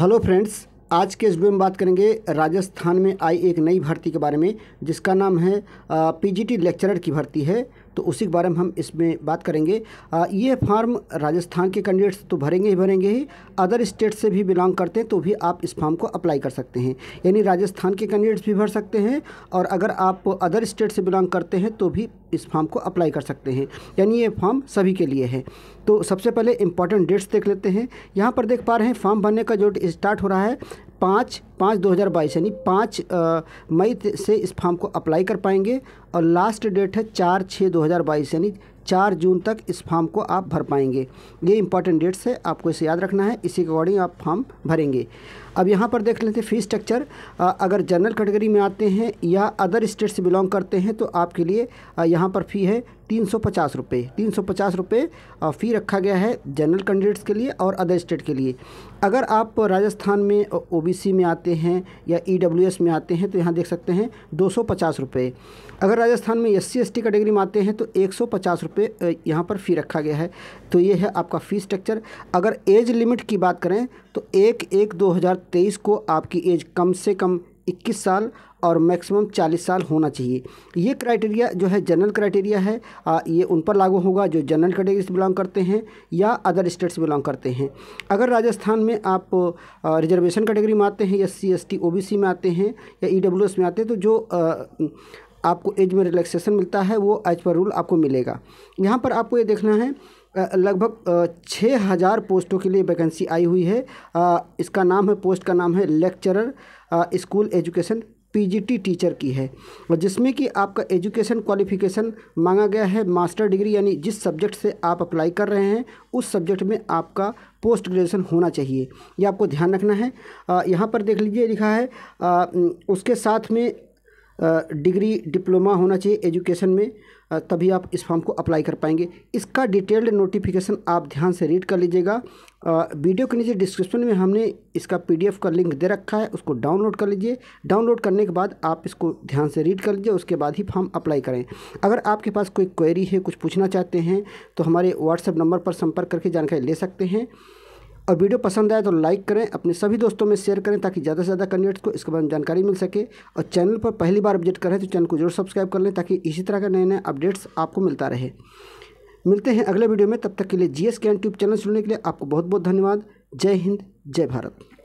hello friends आज के इस वीडियो में बात करेंगे राजस्थान में आई एक नई भर्ती के बारे में जिसका नाम है पीजीटी लेक्चरर की भर्ती है तो उसी के बारे में हम इसमें बात करेंगे आ, ये फार्म राजस्थान के कैंडिडेट्स तो भरेंगे ही भरेंगे ही अदर स्टेट से भी बिलोंग करते हैं तो भी आप इस फॉर्म को अप्लाई कर सकते हैं यानी राजस्थान के कैंडिडेट्स भी भर सकते हैं और अगर आप अदर स्टेट से बिलोंग करते हैं तो भी इस फॉर्म को अप्लाई कर सकते हैं यानी ये फॉर्म सभी के लिए है तो सबसे पहले इंपॉर्टेंट डेट्स देख लेते हैं यहाँ पर देख पा रहे हैं फॉर्म भरने का जो स्टार्ट हो रहा है पाँच पाँच दो हज़ार बाईस यानी पाँच मई से इस फॉर्म को अप्लाई कर पाएंगे और लास्ट डेट है चार छः दो हज़ार बाईस यानी चार जून तक इस फॉर्म को आप भर पाएंगे ये इंपॉर्टेंट डेट्स है आपको इसे याद रखना है इसी के अकॉर्डिंग आप फॉर्म भरेंगे अब यहाँ पर देख लेते हैं फ़ी स्ट्रक्चर अगर जनरल कैटेगरी में आते हैं या अदर स्टेट से बिलोंग करते हैं तो आपके लिए यहाँ पर फ़ी है तीन सौ पचास रुपये तीन सौ पचास रुपये फ़ी रखा गया है जनरल कैंडिडेट्स के लिए और अदर स्टेट के लिए अगर आप राजस्थान में ओबीसी में आते हैं या ई e में आते हैं तो यहाँ देख सकते हैं दो सौ पचास रुपये अगर राजस्थान में एस सी कैटेगरी में आते हैं तो एक सौ पचास रुपये यहाँ पर फ़ी रखा गया है तो ये है आपका फ़ी स्ट्रक्चर अगर एज लिमिट की बात करें तो एक एक दो हज़ार तेईस को आपकी एज कम से कम 21 साल और मैक्सिमम 40 साल होना चाहिए ये क्राइटेरिया जो है जनरल क्राइटेरिया है आ, ये उन पर लागू होगा जो जनरल कैटेगरी से बिलोंग करते हैं या अदर स्टेट से बिलोंग करते हैं अगर राजस्थान में आप रिजर्वेशन कैटेगरी में आते हैं या C S T O B C में आते हैं या ई डब्ल्यू एस में आते हैं तो जो आ, आपको एज में रिलैक्सेशन मिलता है वो एज पर रूल आपको मिलेगा यहाँ पर आपको ये देखना है लगभग छः हज़ार पोस्टों के लिए वैकेंसी आई हुई है इसका नाम है पोस्ट का नाम है lecturer school education PGT teacher की है और जिसमें कि आपका एजुकेशन क्वालिफिकेशन मांगा गया है मास्टर डिग्री यानी जिस सब्जेक्ट से आप अप्लाई कर रहे हैं उस सब्जेक्ट में आपका पोस्ट ग्रेजुएशन होना चाहिए यह आपको ध्यान रखना है यहाँ पर देख लीजिए लिखा है आ, उसके साथ में डिग्री डिप्लोमा होना चाहिए एजुकेशन में तभी आप इस फॉर्म को अप्लाई कर पाएंगे इसका डिटेल्ड नोटिफिकेशन आप ध्यान से रीड कर लीजिएगा वीडियो के नीचे डिस्क्रिप्शन में हमने इसका पीडीएफ का लिंक दे रखा है उसको डाउनलोड कर लीजिए डाउनलोड करने के बाद आप इसको ध्यान से रीड कर लीजिए उसके बाद ही फॉर्म अप्लाई करें अगर आपके पास कोई क्वेरी है कुछ पूछना चाहते हैं तो हमारे व्हाट्सएप नंबर पर संपर्क करके जानकारी ले सकते हैं और वीडियो पसंद आए तो लाइक करें अपने सभी दोस्तों में शेयर करें ताकि ज़्यादा से ज़्यादा कैंडिडेट्स को इसके बारे में जानकारी मिल सके और चैनल पर पहली बार अपडेट करें तो चैनल को जरूर सब्सक्राइब कर लें ताकि इसी तरह का नए नए अपडेट्स आपको मिलता रहे मिलते हैं अगले वीडियो में तब तक के लिए G S K tube channel सुनने के लिए आपको बहुत बहुत धन्यवाद जय हिंद जय भारत